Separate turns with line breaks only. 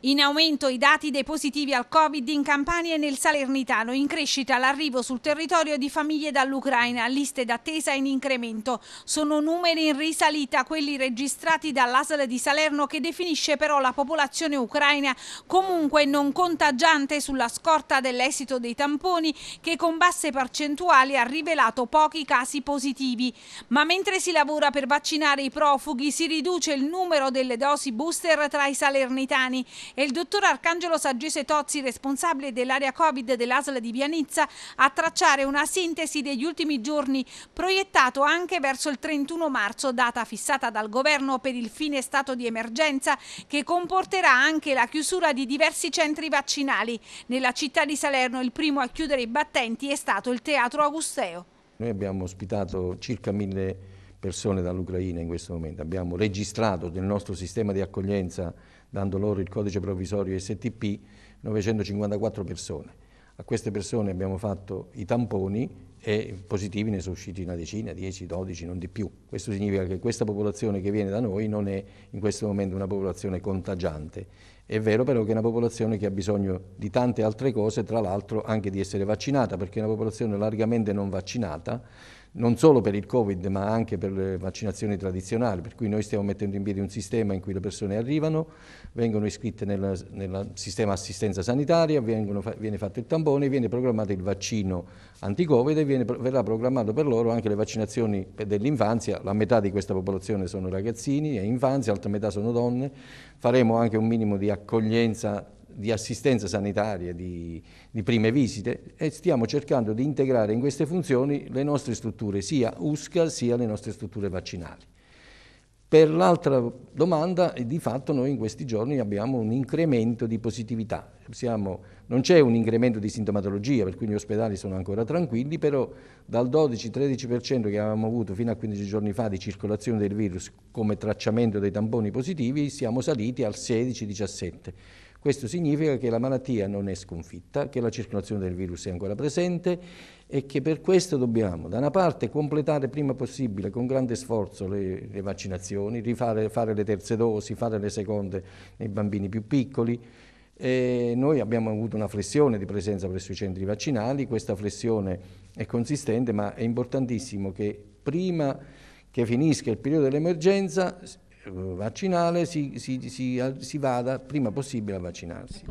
In aumento i dati dei positivi al Covid in Campania e nel Salernitano, in crescita l'arrivo sul territorio di famiglie dall'Ucraina, liste d'attesa in incremento. Sono numeri in risalita quelli registrati dall'ASL di Salerno che definisce però la popolazione ucraina comunque non contagiante sulla scorta dell'esito dei tamponi che con basse percentuali ha rivelato pochi casi positivi. Ma mentre si lavora per vaccinare i profughi si riduce il numero delle dosi booster tra i salernitani e il dottor Arcangelo Saggese Tozzi, responsabile dell'area Covid dell'ASL di Vianizza, a tracciare una sintesi degli ultimi giorni, proiettato anche verso il 31 marzo, data fissata dal governo per il fine stato di emergenza, che comporterà anche la chiusura di diversi centri vaccinali. Nella città di Salerno il primo a chiudere i battenti è stato il Teatro Augusteo.
Noi abbiamo ospitato circa mille persone dall'Ucraina in questo momento. Abbiamo registrato nel nostro sistema di accoglienza, dando loro il codice provvisorio STP, 954 persone. A queste persone abbiamo fatto i tamponi e positivi ne sono usciti una decina, 10, 12, non di più. Questo significa che questa popolazione che viene da noi non è in questo momento una popolazione contagiante è vero però che è una popolazione che ha bisogno di tante altre cose, tra l'altro anche di essere vaccinata, perché è una popolazione largamente non vaccinata, non solo per il Covid ma anche per le vaccinazioni tradizionali, per cui noi stiamo mettendo in piedi un sistema in cui le persone arrivano, vengono iscritte nel sistema assistenza sanitaria, vengono, viene fatto il tampone, viene programmato il vaccino anti-Covid e viene, verrà programmato per loro anche le vaccinazioni dell'infanzia, la metà di questa popolazione sono ragazzini e infanzia, l'altra metà sono donne, faremo anche un minimo di accoglienza, di assistenza sanitaria, di, di prime visite e stiamo cercando di integrare in queste funzioni le nostre strutture, sia USCA sia le nostre strutture vaccinali. Per l'altra domanda, eh, di fatto noi in questi giorni abbiamo un incremento di positività. Siamo, non c'è un incremento di sintomatologia, per cui gli ospedali sono ancora tranquilli, però dal 12-13% che avevamo avuto fino a 15 giorni fa di circolazione del virus come tracciamento dei tamponi positivi, siamo saliti al 16-17%. Questo significa che la malattia non è sconfitta, che la circolazione del virus è ancora presente e che per questo dobbiamo da una parte completare prima possibile con grande sforzo le, le vaccinazioni, rifare, fare le terze dosi, fare le seconde nei bambini più piccoli, e noi abbiamo avuto una flessione di presenza presso i centri vaccinali, questa flessione è consistente ma è importantissimo che prima che finisca il periodo dell'emergenza eh, vaccinale si, si, si, si vada prima possibile a vaccinarsi.